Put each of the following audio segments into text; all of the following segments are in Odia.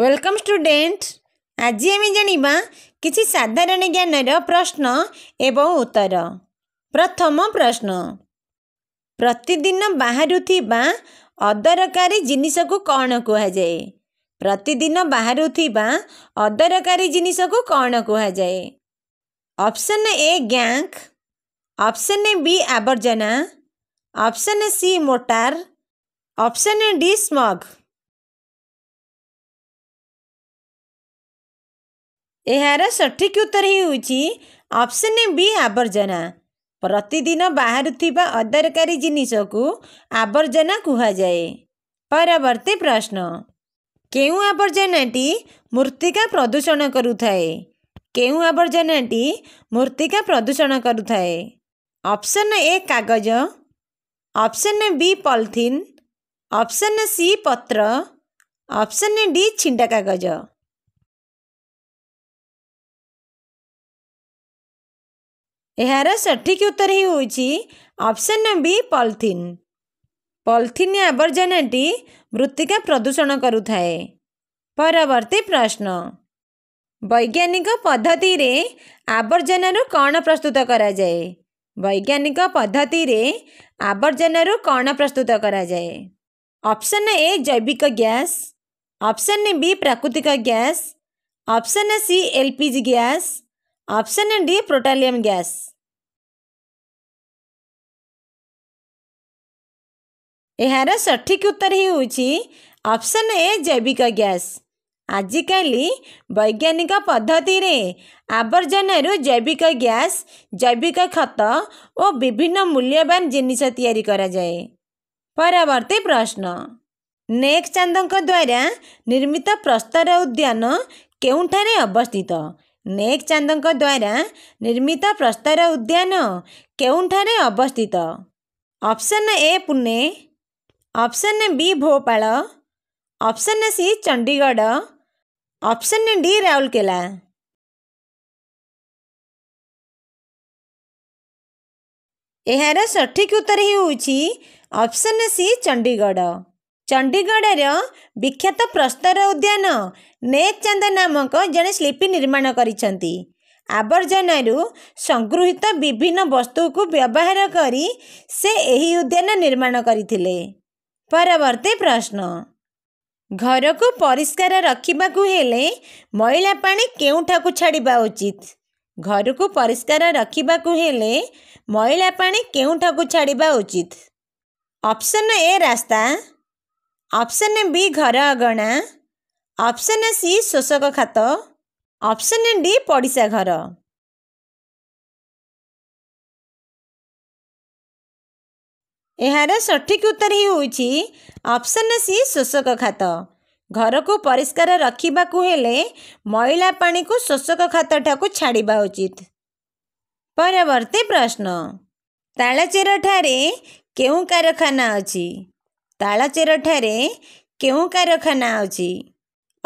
वेलकम स्टूडेंट आज आम जाँदा कि साधारण ज्ञान प्रश्न एवं उत्तर प्रथम प्रश्न प्रतिदिन बाहुना अदरकारी जिनिसकु कहाँ प्रतिदिन बाहुन अदरकारी जिसकु कहाँ अप्सन ए ग्याङ अप्सन बी आवर्जना option C motor option D smog ଏହାର ସଠିକ୍ ଉତ୍ତର ହେଉଛି ଅପସନ୍ ବି ଆବର୍ଜନା ପ୍ରତିଦିନ ବାହାରୁଥିବା ଅଦରକାରୀ ଜିନିଷକୁ ଆବର୍ଜନା କୁହାଯାଏ ପରବର୍ତ୍ତୀ ପ୍ରଶ୍ନ କେଉଁ ଆବର୍ଜନାଟି ମୂର୍ତ୍ତିକା ପ୍ରଦୂଷଣ କରୁଥାଏ କେଉଁ ଆବର୍ଜନାଟି ମୂର୍ତ୍ତିକା ପ୍ରଦୂଷଣ କରୁଥାଏ ଅପସନ୍ ଏ କାଗଜ option B polythene option C ପତ୍ର ଅପସନ୍ ଡି ଛିଣ୍ଡା କାଗଜ यहाँ सठिक उत्तर हुन्छ अप्सन वि पलिथिन पलिथिन आवर्जनाटी मृत्तिका प्रदूषण गर्ुए परवर्ती प्रश्न वैज्ञानिक पद्धति रे आवर्जनाु कौन प्रस्तुत करा जाए वैज्ञानिक पद्धति रे आवर्जनाु कौन प्रस्तुत करा जाए ऑप्शन ए जैविक ग्यास अप्सन बी प्राकृतिक gas option C LPG gas option అండి ప్రొటాలియం గ్యాస్ ଏହାର ସଠିକ ଉତ୍ତର ହେଉଛି ଅପ୍ସନ୍ ଏ ଜୈବିକ ଗ୍ୟାସ୍ ଆଜିକାଲି ବୈଜ୍ଞାନିକ ପଦ୍ଧତିରେ ଆବର୍ଜନାରୁ ଜୈବିକ ଗ୍ୟାସ୍ ଜୈବିକ ଖତ ଓ ବିଭିନ୍ନ ମୂଲ୍ୟବାନ ଜିନିଷ ତିଆରି କରାଯାଏ ପରବର୍ତ୍ତୀ ପ୍ରଶ୍ନ ନେକ୍ ଚାନ୍ଦଙ୍କ ଦ୍ୱାରା ନିର୍ମିତ ପ୍ରସ୍ତର ଉଦ୍ୟାନ କେଉଁଠାରେ ଅବସ୍ଥିତ ମେଘଚାନ୍ଦଙ୍କ ଦ୍ୱାରା ନିର୍ମିତ ପ୍ରସ୍ତର ଉଦ୍ୟାନ କେଉଁଠାରେ ଅବସ୍ଥିତ option A Pune option B Bhopal option C Chandigarh option D Rourkela ଏହାର ସଠିକ୍ ଉତ୍ତର ହେଉଛି ଅପସନ୍ ସି ଚଣ୍ଡିଗଡ଼ ଚଣ୍ଡିଗଡ଼ର ବିଖ୍ୟାତ ପ୍ରସ୍ତର ଉଦ୍ୟାନ ନେଚାନ୍ଦ ନାମକ ଜଣେ ଶିଳ୍ପୀ ନିର୍ମାଣ କରିଛନ୍ତି ଆବର୍ଜନାରୁ ସଂଗୃହୀତ ବିଭିନ୍ନ ବସ୍ତୁକୁ ବ୍ୟବହାର କରି ସେ ଏହି ଉଦ୍ୟାନ ନିର୍ମାଣ କରିଥିଲେ ପରବର୍ତ୍ତୀ ପ୍ରଶ୍ନ ଘରକୁ ପରିଷ୍କାର ରଖିବାକୁ ହେଲେ ମଇଳା ପାଣି କେଉଁଠାକୁ ଛାଡ଼ିବା ଉଚିତ ଘରକୁ ପରିଷ୍କାର ରଖିବାକୁ ହେଲେ ମଇଳା ପାଣି କେଉଁଠାକୁ ଛାଡ଼ିବା ଉଚିତ ଅପସନ୍ ଏ ରାସ୍ତା অপশন এ বি घरा गण ऑप्शन ए সি সসক খাত অপশন এ ডি পড়িসা ঘর এহারে সঠিক উত্তর হি হইছি অপশন এ সি সসক খাত ঘরক পরিষ্কর রাখিবাকু হেলে মহিলা পানিক সসক খাত ঠাকু ছাড়িবা উচিত পরবর্তী প্রশ্ন তালে চিরা ঠারে কেউ কারখানা अछि ତାଳଚେରଠାରେ କେଉଁ କାରଖାନା ଅଛି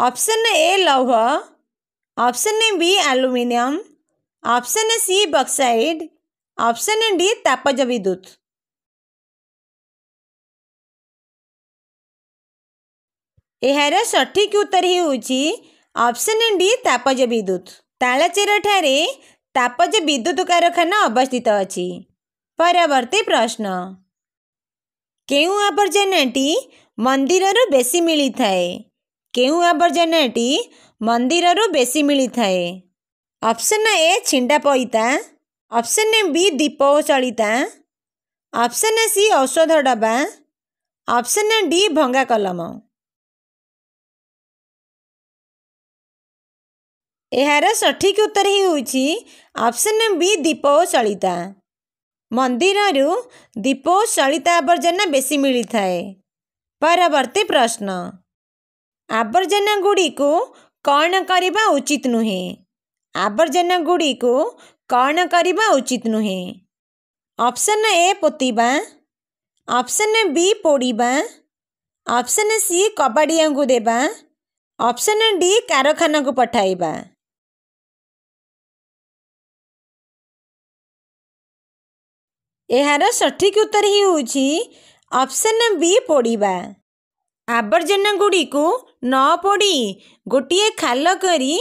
ଅପସନ୍ ଏ ଲୌହ option B aluminium option C bauxite option D ତାପଜ ବିଦ୍ୟୁତ ଏହାର ସଠିକ୍ ଉତ୍ତର ହେଉଛି ଅପସନ୍ ଡି ତାପଜ ବିଦ୍ୟୁତ ଠାରେ ତାପଜ ବିଦ୍ୟୁତ କାରଖାନା ଅବସ୍ଥିତ ଅଛି ପରବର୍ତ୍ତୀ ପ୍ରଶ୍ନ କେଉଁ ଆବର୍ଜନାଟି ମନ୍ଦିରରୁ ବେଶୀ ମିଳିଥାଏ କେଉଁ ଆବର୍ଜନାଟି ମନ୍ଦିରରୁ ବେଶୀ ମିଳିଥାଏ ଅପ୍ସନ୍ ଏ ଛିଣ୍ଡା ପଇତା ଅପ୍ସନ୍ ବି ଦୀପ ଓ ଚଳିତା ଅପ୍ସନ୍ ସି ଔଷଧ ଡବା ଅପ୍ସନ୍ ଡି ଭଙ୍ଗା କଲମ ଏହାର ସଠିକ୍ ଉତ୍ତର ହେଉଛି ଅପ୍ସନ୍ ବି ଦୀପ ଓ ଚଳିତା ମନ୍ଦିରରୁ ଦୀପ ଓ ସଳିତା ଆବର୍ଜନା ବେଶୀ ମିଳିଥାଏ ପରବର୍ତ୍ତୀ ପ୍ରଶ୍ନ ଆବର୍ଜନା ଗୁଡ଼ିକୁ କ'ଣ କରିବା ଉଚିତ ନୁହେଁ ଆବର୍ଜନା ଗୁଡ଼ିକୁ କ'ଣ କରିବା ଉଚିତ ନୁହେଁ ଅପସନ୍ ଏ ପୋତିବା ଅପସନ୍ ବି ପୋଡ଼ିବା ଅପସନ୍ ସି କବାଡ଼ିଆଙ୍କୁ ଦେବା ଅପସନ୍ ଡି କାରଖାନାକୁ ପଠାଇବା ଏହାର ସଠିକ୍ ଉତ୍ତର ହେଉଛି ଅପସନ୍ ବି ପୋଡ଼ିବା ଆବର୍ଜନା ଗୁଡ଼ିକୁ ନ ପୋଡ଼ି ଗୋଟିଏ ଖାଲ କରି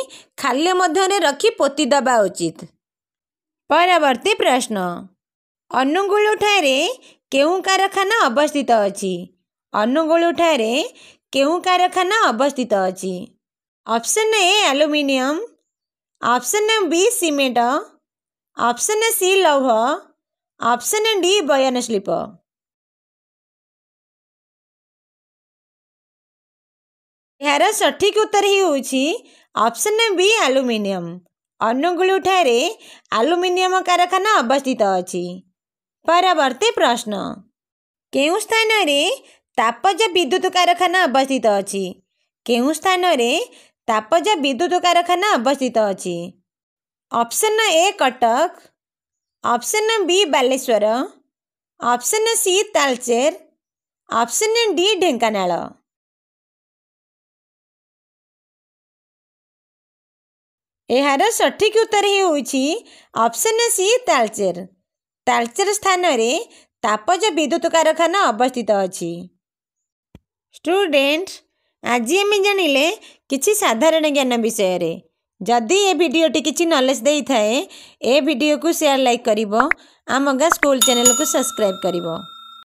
ଖାଲ ମଧ୍ୟରେ ରଖି ପୋତି ଦେବା ଉଚିତ ପରବର୍ତ୍ତୀ ପ୍ରଶ୍ନ ଅନୁଗୁଳଠାରେ କେଉଁ କାରଖାନା ଅବସ୍ଥିତ ଅଛି ଅନୁଗୁଳଠାରେ କେଉଁ କାରଖାନା ଅବସ୍ଥିତ ଅଛି option A aluminium option B cement option C ଲୌହ ఆప్షన్ అండి బయాన స్లీప్ ଏହାର ସଠିକ ଉତ୍ତର ହେଉଛି ଅପ୍ସନ୍ ବି ଆଲୁମିନିୟମ ଅନୁଗୁଳଠାରେ ଆଲୁମିନିୟମ କାରଖାନା ଅବସ୍ଥିତ ଅଛି ପରବର୍ତ୍ତୀ ପ୍ରଶ୍ନ କେଉଁ ସ୍ଥାନରେ ତାପଜ ବିଦ୍ୟୁତ କାରଖାନା ଅବସ୍ଥିତ ଅଛି କେଉଁ ସ୍ଥାନରେ ତାପଜ ବିଦ୍ୟୁତ କାରଖାନା ଅବସ୍ଥିତ ଅଛି option A Cuttack option B Balasore option C Talcher option D Dhenkanal ଏହାର ସଠିକ ଉତ୍ତର ହେଉଛି ଅପସନ୍ ସି ତାଲଚେର ତାଲଚେର ସ୍ଥାନରେ ତାପଜ ବିଦ୍ୟୁତ କାରଖାନା ଅବସ୍ଥିତ ଅଛି ଷ୍ଟୁଡ଼େଣ୍ଟ ଆଜି ଆମେ ଜାଣିଲେ କିଛି ସାଧାରଣ ଜ୍ଞାନ ବିଷୟରେ जदि ये भिडटी किसी नलेज दे थाए ए भिडियो को शेयर लाइक कर आम गाँ स्कूल चैनल को सब्सक्राइब कर